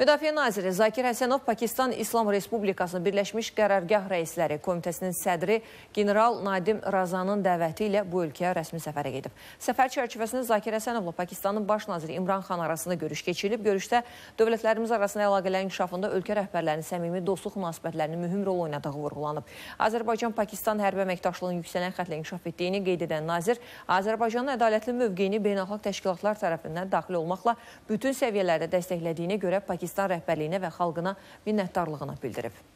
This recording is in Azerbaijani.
Müdafiə naziri Zakir Həsənov Pakistan İslam Respublikasının Birləşmiş Qərargah rəisləri komitəsinin sədri general Nadim Razanın dəvəti ilə bu ölkəyə rəsmi səfərə gedib. Səfər çərçivəsində Zakir Həsənovla Pakistanın baş naziri İmran Xan arasında görüş keçirilib. Görüşdə dövlətlərimiz arasında əlaqələrin inkişafında ölkə rəhbərlərinin səmimi dostluq münasibətlərinin mühüm rol oynadığı vurğulanıb. Azərbaycan-Pakistan hərbi əməkdaşlığının yüksələn xətlə inkişaf etdiyini qeyd edən nazir Azərbaycanın ədalətli mövqeyini beynəlxalq təşkilatlar tərəfindən daxil olmaqla bütün səviyyələrdə dəstəklədiyinə görə Pakistan Gürcüstan rəhbərliyinə və xalqına minnətdarlığını bildirib.